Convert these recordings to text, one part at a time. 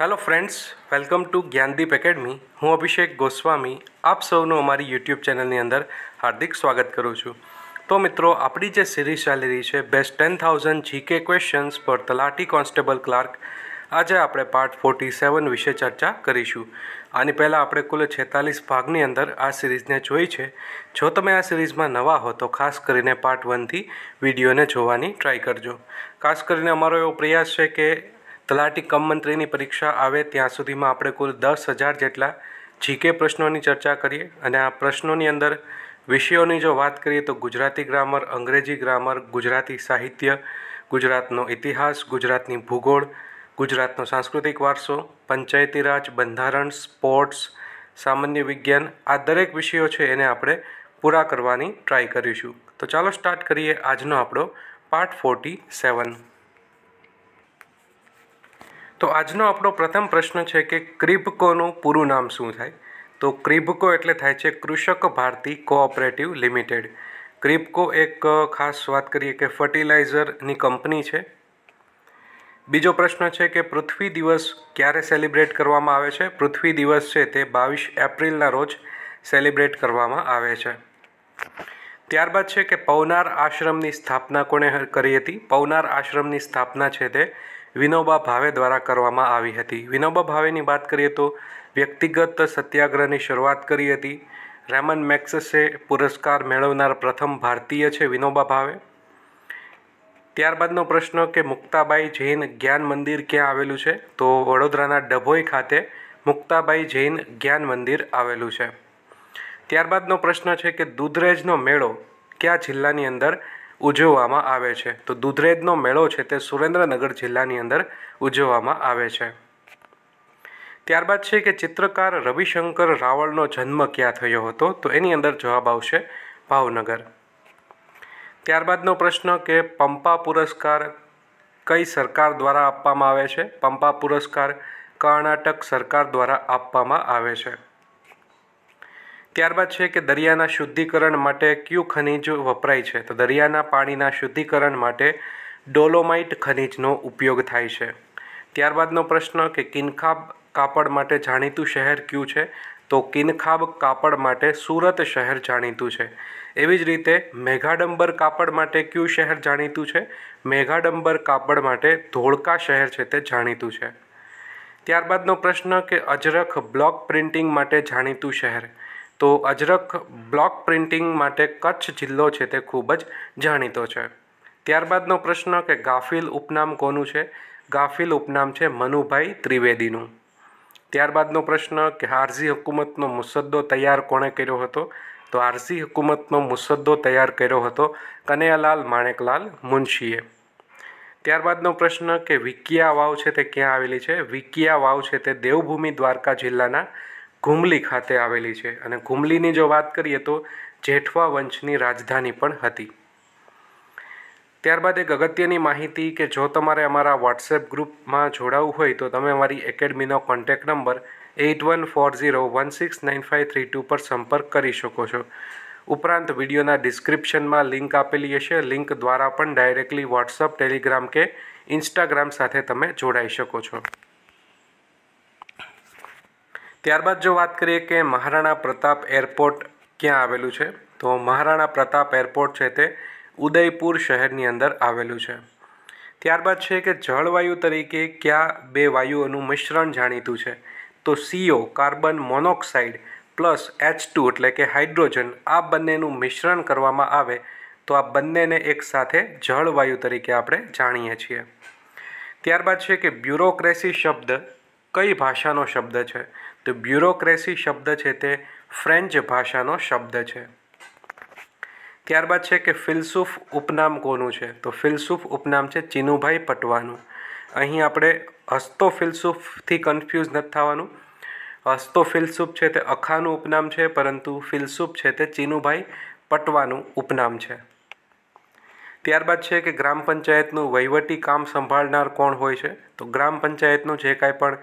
hello friends welcome to Gyandeep academy હું અભિષેક ગોસ્વામી આપ સૌનું અમારી યુટ્યુબ ચેનલની અંદર હાર્દિક સ્વાગત કરું છું તો મિત્રો આપણી જે સિરીઝ ચાલી રહી છે best ten thousand GK questions પર તલાટી કોન્સ્ટેબલ ક્લાર્ક આજે આપણે પાર્ટ ફોર્ટી સેવન વિશે ચર્ચા કરીશું આની પહેલાં આપણે કુલ છેતાલીસ ભાગની અંદર આ સિરીઝને જોઈ છે જો તમે આ સિરીઝમાં નવા હો તો ખાસ કરીને પાર્ટ વનથી વિડીયોને જોવાની ટ્રાય કરજો ખાસ કરીને અમારો એવો પ્રયાસ છે કે તલાટી કમ મંત્રીની પરીક્ષા આવે ત્યાં સુધીમાં આપણે કુલ દસ હજાર જેટલા જીકે પ્રશ્નોની ચર્ચા કરીએ અને આ પ્રશ્નોની અંદર વિષયોની જો વાત કરીએ તો ગુજરાતી ગ્રામર અંગ્રેજી ગ્રામર ગુજરાતી સાહિત્ય ગુજરાતનો ઇતિહાસ ગુજરાતની ભૂગોળ ગુજરાતનો સાંસ્કૃતિક વારસો પંચાયતી રાજ બંધારણ સ્પોર્ટ્સ સામાન્ય વિજ્ઞાન આ દરેક વિષયો છે એને આપણે પૂરા કરવાની ટ્રાય કરીશું તો ચાલો સ્ટાર્ટ કરીએ આજનો આપણો પાર્ટ ફોર્ટી સેવન તો આજનો આપણો પ્રથમ પ્રશ્ન છે કે ક્રિબકોનું પૂરું નામ શું થાય તો ક્રિબકો એટલે થાય છે કૃષક ભારતી કોઓપરેટિવ લિમિટેડ ક્રિબકો એક ખાસ વાત કરીએ કે ફર્ટિલાઇઝરની કંપની છે બીજો પ્રશ્ન છે કે પૃથ્વી દિવસ ક્યારે સેલિબ્રેટ કરવામાં આવે છે પૃથ્વી દિવસ છે તે બાવીસ એપ્રિલના રોજ સેલિબ્રેટ કરવામાં આવે છે ત્યારબાદ છે કે પવનાર આશ્રમની સ્થાપના કોણે કરી હતી પવનાર આશ્રમની સ્થાપના છે તે વિનોબા ભાવે દ્વારા કરવામાં આવી હતી વિનોબા ભાવેની વાત કરીએ તો વ્યક્તિગત સત્યાગ્રહની શરૂઆત કરી હતી રેમન મેક્સસે પુરસ્કાર મેળવનાર પ્રથમ ભારતીય છે વિનોબા ભાવે ત્યારબાદનો પ્રશ્ન કે મુક્તાબાઈ જૈન જ્ઞાન મંદિર ક્યાં આવેલું છે તો વડોદરાના ડભોઈ ખાતે મુક્તાબાઈ જૈન જ્ઞાન મંદિર આવેલું છે ત્યારબાદનો પ્રશ્ન છે કે દૂધરેજનો મેળો કયા જિલ્લાની અંદર ઉજવવામાં આવે છે તો દૂધરેજનો મેળો છે તે સુરેન્દ્રનગર જિલ્લાની અંદર ઉજવવામાં આવે છે ત્યારબાદ છે કે ચિત્રકાર રવિશંકર રાવળનો જન્મ ક્યાં થયો હતો તો એની અંદર જવાબ આવશે ભાવનગર ત્યારબાદનો પ્રશ્ન કે પંપા પુરસ્કાર કઈ સરકાર દ્વારા આપવામાં આવે છે પંપા પુરસ્કાર કર્ણાટક સરકાર દ્વારા આપવામાં આવે છે ત્યારબાદ છે કે દરિયાના શુદ્ધિકરણ માટે કયું ખનિજ વપરાય છે તો દરિયાના પાણીના શુદ્ધિકરણ માટે ડોલોમાઇટ ખનિજનો ઉપયોગ થાય છે ત્યારબાદનો પ્રશ્ન કે કિનખાબ કાપડ માટે જાણીતું શહેર કયું છે તો કિનખાબ કાપડ માટે સુરત શહેર જાણીતું છે એવી જ રીતે મેઘાડંબર કાપડ માટે કયું શહેર જાણીતું છે મેઘાડંબર કાપડ માટે ધોળકા શહેર છે તે જાણીતું છે ત્યારબાદનો પ્રશ્ન કે અજરખ બ્લોક પ્રિન્ટિંગ માટે જાણીતું શહેર તો અજરખ બ્લોક પ્રિન્ટિંગ માટે કચ્છ જિલ્લો છે તે ખૂબ જ જાણીતો છે ત્યારબાદનો પ્રશ્ન કે ગાફિલ ઉપનામ કોનું છે ગાફિલ ઉપનામ છે મનુભાઈ ત્રિવેદીનું ત્યારબાદનો પ્રશ્ન કે આરસી હુકુમતનો મુસદ્દો તૈયાર કોણે કર્યો હતો તો આરસી હુકુમતનો મુસદ્દો તૈયાર કર્યો હતો કનૈયાલાલ માણેકલાલ મુનશીએ ત્યારબાદનો પ્રશ્ન કે વિકિયા વાવ છે તે ક્યાં આવેલી છે વિકિયા વાવ છે તે દેવભૂમિ દ્વારકા જિલ્લાના ઘુમલી ખાતે આવેલી છે અને ઘુમલીની જો વાત કરીએ તો જેઠવા વંશની રાજધાની પણ હતી ત્યારબાદ એક અગત્યની માહિતી કે જો તમારે અમારા વોટ્સએપ ગ્રુપમાં જોડાવવું હોય તો તમે અમારી એકેડમીનો contact number eight one four zero one six nine five three two પર સંપર્ક કરી શકો છો ઉપરાંત વિડીયોના ડિસ્ક્રિપ્શનમાં લિંક આપેલી હશે લિંક દ્વારા પણ ડાયરેક્ટલી વોટ્સઅપ ટેલિગ્રામ કે ઇન્સ્ટાગ્રામ સાથે તમે જોડાઈ શકો છો ત્યારબાદ જો વાત કરીએ કે મહારાણા પ્રતાપ એરપોર્ટ ક્યાં આવેલું છે તો મહારાણા પ્રતાપ એરપોર્ટ છે તે ઉદયપુર શહેરની અંદર આવેલું છે ત્યારબાદ છે કે જળવાયુ તરીકે ક્યાં બે વાયુઓનું મિશ્રણ જાણીતું છે તો C O carbon monoxide plus H two એટલે કે હાઇડ્રોજન આ બંનેનું મિશ્રણ કરવામાં આવે તો આ બંનેને એકસાથે જળવાયુ તરીકે આપણે જાણીએ છીએ ત્યારબાદ છે કે બ્યુરોક્રેસી શબ્દ કઈ ભાષાનો શબ્દ છે તો બ્યુરોક્રેસી શબ્દ છે તે ફ્રેન્ચ ભાષાનો શબ્દ છે ત્યારબાદ છે કે ફિલસુફ ઉપનામ કોનું છે તો ફિલસુફ ઉપનામ છે ચિનુભાઈ પટવાનું અહીં આપણે હસ્તો ફિલસુફથી કન્ફ્યુઝ નથી થવાનું હસ્તો ફિલસુફ છે તે અખાનું ઉપનામ છે પરંતુ ફિલસુફ છે તે ચિનુભાઈ પટવાનું ઉપનામ છે ત્યારબાદ છે કે ગ્રામ પંચાયતનું વહીવટી કામ સંભાળનાર કોણ હોય છે તો ગ્રામ પંચાયતનું જે કાંઈ પણ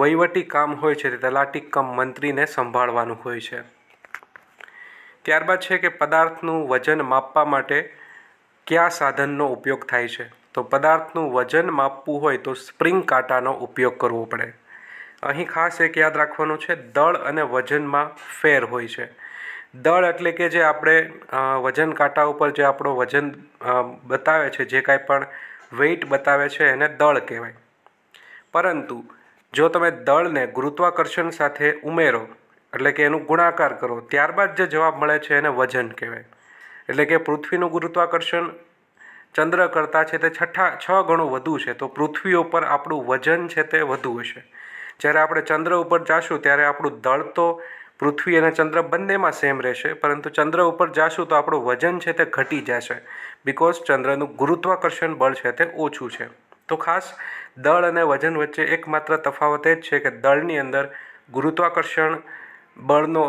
વહીવટી કામ હોય છે તે તલાટી કમ મંત્રીને સંભાળવાનું હોય છે ત્યારબાદ છે કે પદાર્થનું વજન માપવા માટે કયા સાધનનો ઉપયોગ થાય છે તો પદાર્થનું વજન માપવું હોય તો સ્પ્રિંગ કાંટાનો ઉપયોગ કરવો પડે અહીં ખાસ એક યાદ રાખવાનું છે દળ અને વજનમાં ફેર હોય છે દળ એટલે કે જે આપણે વજન કાંટા ઉપર જે આપણો વજન બતાવે છે જે કાંઈ પણ વેઇટ બતાવે છે એને દળ કહેવાય પરંતુ જો તમે દળને ગુરુત્વાકર્ષણ સાથે ઉમેરો એટલે કે એનું ગુણાકાર કરો ત્યારબાદ જે જવાબ મળે છે એને વજન કહેવાય એટલે કે પૃથ્વીનું ગુરુત્વાકર્ષણ ચંદ્ર કરતાં છે તે છઠ્ઠા છ ગણું વધુ છે તો પૃથ્વી ઉપર આપણું વજન છે તે વધુ હશે જ્યારે આપણે ચંદ્ર ઉપર જાશું ત્યારે આપણું દળ તો પૃથ્વી અને ચંદ્ર બંનેમાં સેમ રહેશે પરંતુ ચંદ્ર ઉપર જાશું તો આપણું વજન છે તે ઘટી જશે બિકોઝ ચંદ્રનું ગુરુત્વાકર્ષણ બળ છે તે ઓછું છે તો ખાસ દળ અને વજન વચ્ચે એકમાત્ર તફાવત એ જ છે કે દળની અંદર ગુરુત્વાકર્ષણ બળનો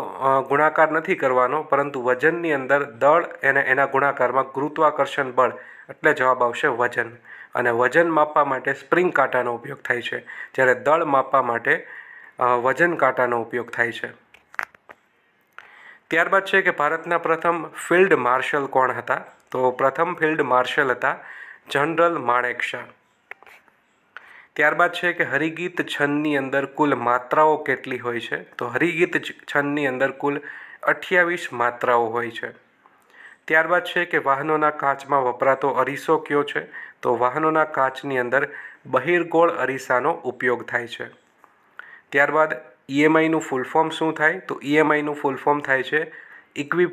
ગુણાકાર નથી કરવાનો પરંતુ વજનની અંદર દળ અને એના ગુણાકારમાં ગુરુત્વાકર્ષણ બળ એટલે જવાબ આવશે વજન અને વજન માપવા માટે સ્પ્રિંગ કાંટાનો ઉપયોગ થાય છે જ્યારે દળ માપવા માટે વજન કાંટાનો ઉપયોગ થાય છે ત્યારબાદ છે કે ભારતના પ્રથમ ફિલ્ડ માર્શલ કોણ હતા તો પ્રથમ ફિલ્ડ માર્શલ હતા જનરલ માણેક શાહ ત્યારબાદ છે કે હરિગીત છંદની અંદર કુલ માત્રાઓ કેટલી હોય છે તો હરિગીત છંદની અંદર કુલ અઠ્યાવીસ માત્રાઓ હોય છે ત્યારબાદ છે કે વાહનોના કાચમાં વપરાતો અરીસો કયો છે તો વાહનોના કાચની અંદર બહિર્ગોળ અરીસાનો ઉપયોગ થાય છે ત્યારબાદ ઈએમઆઈનું ફૂલ ફોર્મ શું થાય તો ઈએમઆઈનું ફૂલ ફોર્મ થાય છે ઇક્વિ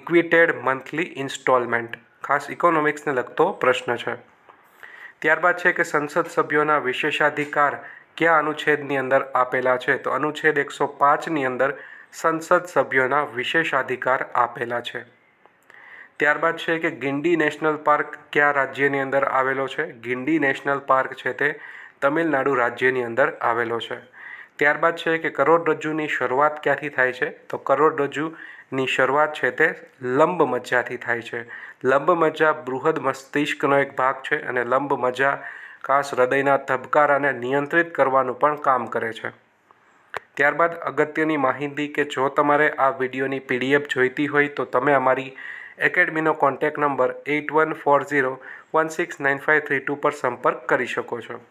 ઇક્વિટેડ મંથલી ઇન્સ્ટોલમેન્ટ ખાસ ઇકોનોમિક્સને લગતો પ્રશ્ન છે ત્યારબાદ છે કે સંસદ સભ્યોના વિશેષાધિકાર કયા અનુચ્છેદની અંદર આપેલા છે તો અનુચ્છેદ એકસો પાંચની અંદર સંસદ સભ્યોના વિશેષાધિકાર આપેલા છે ત્યારબાદ છે કે ગિંડી નેશનલ પાર્ક કયા રાજ્યની અંદર આવેલો છે ગિંડી નેશનલ પાર્ક છે તે તમિલનાડુ રાજ્યની અંદર આવેલો છે ત્યારબાદ છે કે કરોડરજ્જુની શરૂઆત ક્યાંથી થાય છે તો કરોડરજ્જુ ની શરૂઆત છે તે લંબ મજ્જાથી થાય છે લંબ મજ્જા બૃહદ મસ્તિષ્કનો એક ભાગ છે અને લંબ મજ્જા કાસ હૃદયના ધબકારાને નિયંત્રિત કરવાનું પણ કામ કરે છે ત્યારબાદ અગત્યની માહિતી કે જો તમારે આ વિડીયોની પીડીએફ જોઈતી હોય તો તમે અમારી એકેડમીનો contact number eight one four zero one six nine five three two પર સંપર્ક કરી શકો છો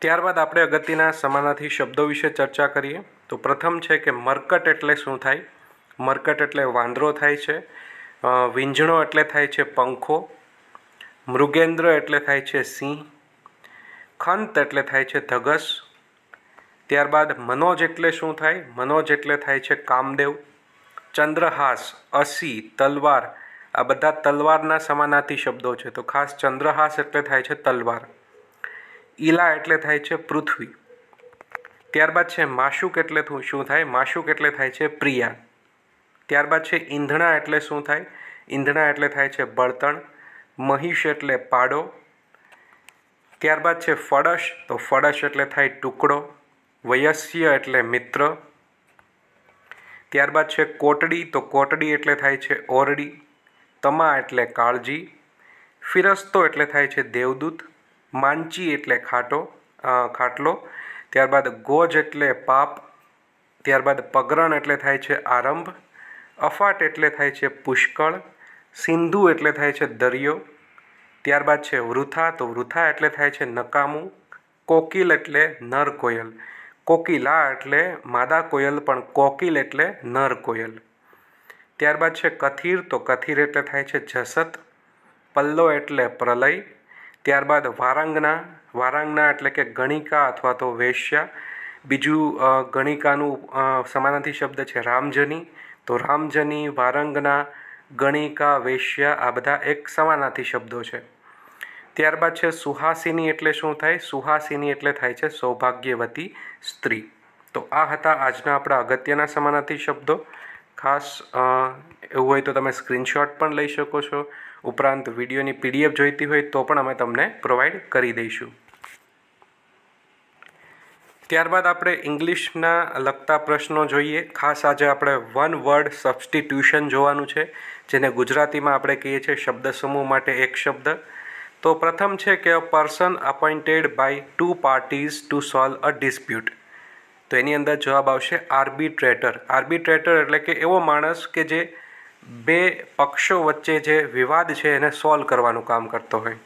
ત્યારબાદ આપણે અગત્યના સમાનાથી શબ્દો વિશે ચર્ચા કરીએ તો પ્રથમ છે કે મરકટ એટલે શું થાય મરકટ એટલે વાંદરો થાય છે વીંઝણો એટલે થાય છે પંખો મૃગેન્દ્ર એટલે થાય છે સિંહ ખંત એટલે થાય છે ધગસ ત્યારબાદ મનોજ એટલે શું થાય મનોજ એટલે થાય છે કામદેવ ચંદ્રહાસ અસી તલવાર આ બધા તલવારના સમાનાથી શબ્દો છે તો ખાસ ચંદ્રહાસ એટલે થાય છે તલવાર ઈલા એટલે થાય છે પૃથ્વી ત્યારબાદ છે માશુક એટલે શું થાય માશુક એટલે થાય છે પ્રિયા ત્યારબાદ છે ઈંધણા એટલે શું થાય ઈંધણા એટલે થાય છે બળતણ મહિષ એટલે પાડો ત્યારબાદ છે ફળશ તો ફળશ એટલે થાય ટુકડો વયસ્ય એટલે મિત્ર ત્યારબાદ છે કોટડી તો કોટડી એટલે થાય છે ઓરડી તમા એટલે કાળજી ફિરસ્તો એટલે થાય છે દેવદૂત માંચી એટલે ખાટો ખાટલો ત્યારબાદ ગોજ એટલે પાપ ત્યારબાદ પગરણ એટલે થાય છે આરંભ અફાટ એટલે થાય છે પુષ્કળ સિંધુ એટલે થાય છે દરિયો ત્યારબાદ છે વૃથા તો વૃથા એટલે થાય છે નકામું કોકિલ એટલે નર કોયલ કોકિલા એટલે માદા કોયલ પણ કોકિલ એટલે નર કોયલ ત્યારબાદ છે કથિર તો કથિર એટલે થાય છે જસત પલ્લો એટલે પ્રલય ત્યારબાદ વારાંગના વારાંગના એટલે કે ગણિકા અથવા તો વેશ્યા બીજું ગણિકાનું સમાનાથી શબ્દ છે રામજની તો રામજની વારંગના ગણિકા વેશ્યા આ બધા એક સમાનાથી શબ્દો છે ત્યારબાદ છે સુહાસિની એટલે શું થાય સુહાસિની એટલે થાય છે સૌભાગ્યવતી સ્ત્રી તો આ હતા આજના આપણા અગત્યના સમાનાથી શબ્દો ખાસ એવું હોય તો તમે સ્ક્રીનશોટ પણ લઈ શકો છો ઉપરાંત વિડીયોની પીડીએફ જોઈતી હોય તો પણ અમે તમને પ્રોવાઈડ કરી દઈશું ત્યારબાદ આપણે ઇંગ્લિશના લગતા પ્રશ્નો જોઈએ ખાસ આજે આપણે વન વર્ડ સબસ્ટિટ્યુશન જોવાનું છે જેને ગુજરાતીમાં આપણે કહીએ છીએ શબ્દ સમૂહ માટે એક શબ્દ તો પ્રથમ છે કે a person appointed by two parties to solve a dispute તો એની અંદર જવાબ આવશે આર્બિટ્રેટર આર્બિટ્રેટર એટલે કે એવો માણસ કે જે બે પક્ષો વચ્ચે જે વિવાદ છે એને સોલ્વ કરવાનું કામ કરતો હોય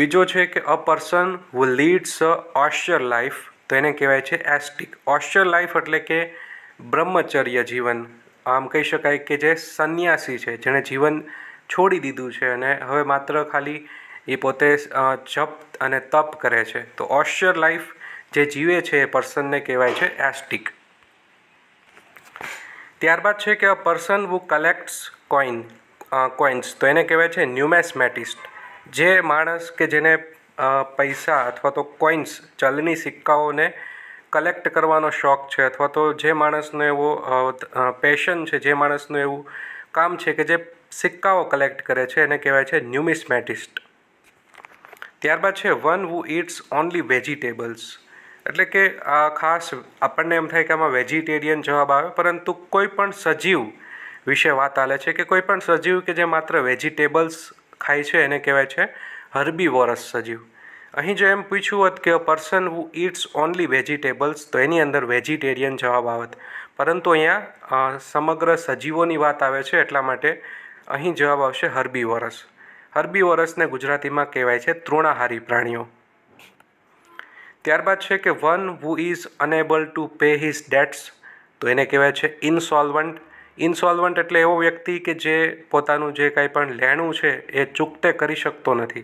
બીજો છે કે a person who leads a austere life તો એને કહેવાય છે એસ્ટિક ઓશ્યર લાઈફ એટલે કે બ્રહ્મચર્ય જીવન આમ કહી શકાય કે જે સંન્યાસી છે જેણે જીવન છોડી દીધું છે અને હવે માત્ર ખાલી એ પોતે જપ અને તપ કરે છે તો ઓશ્યર લાઈફ જે જીવે છે એ પર્સનને કહેવાય છે એસ્ટિક ત્યારબાદ છે કે a person who collects coin coins તો એને કહેવાય છે ન્યુમેસમેટિસ્ટ જે માણસ કે જેને પૈસા અથવા તો કોઇન્સ ચલની સિક્કાઓને કલેક્ટ કરવાનો શોખ છે અથવા તો જે માણસનો એવો પેશન છે જે માણસનું એવું કામ છે કે જે સિક્કાઓ કલેક્ટ કરે છે એને કહેવાય છે ન્યુમિસ્મેટિસ્ટ ત્યારબાદ છે one who eats only vegetables એટલે કે આ ખાસ આપણને એમ થાય કે આમાં વેજીટેરિયન જવાબ આવે પરંતુ કોઈ પણ સજીવ વિશે વાત આલે છે કે કોઈ પણ સજીવ કે જે માત્ર વેજીટેબલ્સ ખાય છે એને કહેવાય છે હર્બી વોરસ સજીવ અહીં જો એમ પૂછ્યું હોત કે person who eats only vegetables તો એની અંદર વેજીટેરિયન જવાબ આવત પરંતુ અહીંયા સમગ્ર સજીવોની વાત આવે છે એટલા માટે અહીં જવાબ આવશે હર્બી વોરસ હર્બી વોરસને ગુજરાતીમાં કહેવાય છે તૃણાહારી પ્રાણીઓ ત્યારબાદ છે કે one who is unable to pay his debts તો એને કહેવાય છે ઇન્સોલ્વન્ટ ઇન્સોલ્વન્ટ એટલે એવો વ્યક્તિ કે જે પોતાનું જે કાંઈ પણ લેણું છે એ ચૂકતે કરી શકતો નથી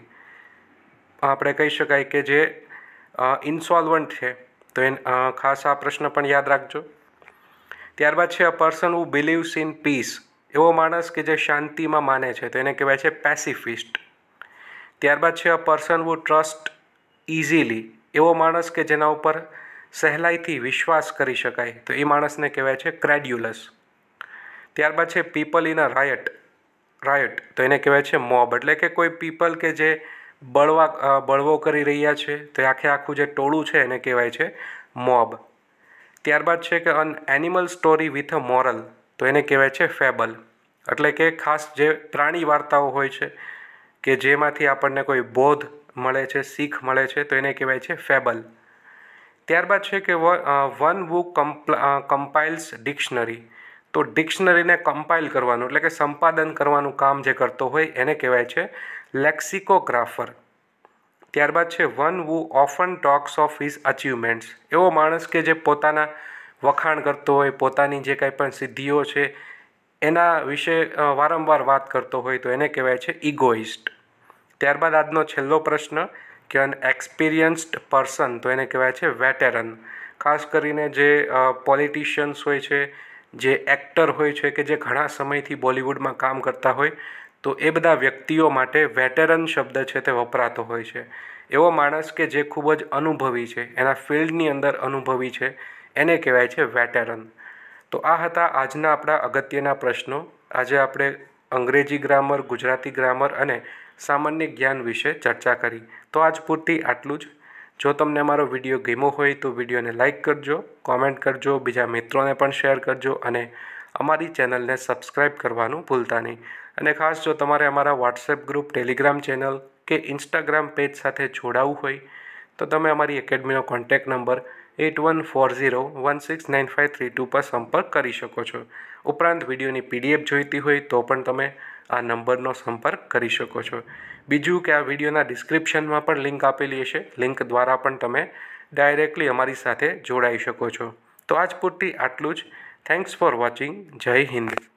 આપણે કહી શકાય કે જે ઇન્સોલ્વન્ટ છે તો એ ખાસ આ પ્રશ્ન પણ યાદ રાખજો ત્યારબાદ છે a person who believes in peace એવો માણસ કે જે શાંતિમાં માને છે તો એને કહેવાય છે પેસિફિસ્ટ ત્યારબાદ છે a person who trust easily એવો માણસ કે જેના ઉપર સહેલાઈથી વિશ્વાસ કરી શકાય તો એ માણસને કહેવાય છે ક્રેડ્યુલસ ત્યારબાદ છે પીપલ ઇન અ રાયટ રાયટ તો એને કહેવાય છે મોબ એટલે કે કોઈ પીપલ કે જે બળવા બળવો કરી રહ્યા છે તો આખે આખું જે ટોળું છે એને કહેવાય છે મોબ ત્યારબાદ છે કે an animal story with a moral તો એને કહેવાય છે ફેબલ એટલે કે ખાસ જે પ્રાણી વાર્તાઓ હોય છે કે જેમાંથી આપણને કોઈ બોધ મળે છે શીખ મળે છે તો એને કહેવાય છે ફેબલ ત્યારબાદ છે કે વન બુક કમ્પાઇલ્સ ડિક્શનરી તો ડિક્શનરીને કમ્પાઇલ કરવાનું એટલે કે સંપાદન કરવાનું કામ જે કરતો હોય એને કહેવાય છે લેક્સિકોગ્રાફર ત્યારબાદ છે one who often talks of his achievements એવો માણસ કે જે પોતાના વખાણ કરતો હોય પોતાની જે કાંઈ પણ સિદ્ધિઓ છે એના વિશે વારંવાર વાત કરતો હોય તો એને કહેવાય છે ઇગોઇસ્ટ ત્યારબાદ આજનો છેલ્લો પ્રશ્ન કે અન એક્સપિરિયન્સ્ડ પર્સન તો એને કહેવાય છે વેટેરન ખાસ કરીને જે પોલિટિશિયન્સ હોય છે જે એક્ટર હોય છે કે જે ઘણા સમયથી બોલિવૂડમાં કામ કરતા હોય તો એ બધા વ્યક્તિઓ માટે વેટેરન શબ્દ છે તે વપરાતો હોય છે એવો માણસ કે જે ખૂબ જ અનુભવી છે એના ફિલ્ડની અંદર અનુભવી છે એને કહેવાય છે વેટેરન તો આ હતા આજના આપણા અગત્યના પ્રશ્નો આજે આપણે અંગ્રેજી ગ્રામર ગુજરાતી ગ્રામર અને સામાન્ય જ્ઞાન વિશે ચર્ચા કરી તો આજ પૂરતી આટલું જ જો તમને મારો વિડીયો ગમ્યો હોય તો વિડીયોને લાઇક કરજો કોમેન્ટ કરજો બીજા મિત્રોને પણ શેર કરજો અને અમારી ચેનલને સબસ્ક્રાઇબ કરવાનું ભૂલતા નહીં અને ખાસ જો તમારે અમારા વોટ્સએપ ગ્રુપ ટેલિગ્રામ ચેનલ કે ઇન્સ્ટાગ્રામ પેજ સાથે જોડાવું હોય તો તમે અમારી એકેડમીનો contact number eight one four zero one six nine five three two પર સંપર્ક કરી શકો છો ઉપરાંત વિડીયોની પીડીએફ જોઈતી હોય તો પણ તમે આ નંબરનો સંપર્ક કરી શકો છો બીજું કે આ વિડીયોના ડિસ્ક્રિપ્શનમાં પણ લિંક આપેલી હશે લિંક દ્વારા પણ તમે ડાયરેક્ટલી અમારી સાથે જોડાઈ શકો છો તો આજ પૂરતી આટલું જ થેન્ક્સ ફોર વોચિંગ જય હિન્દ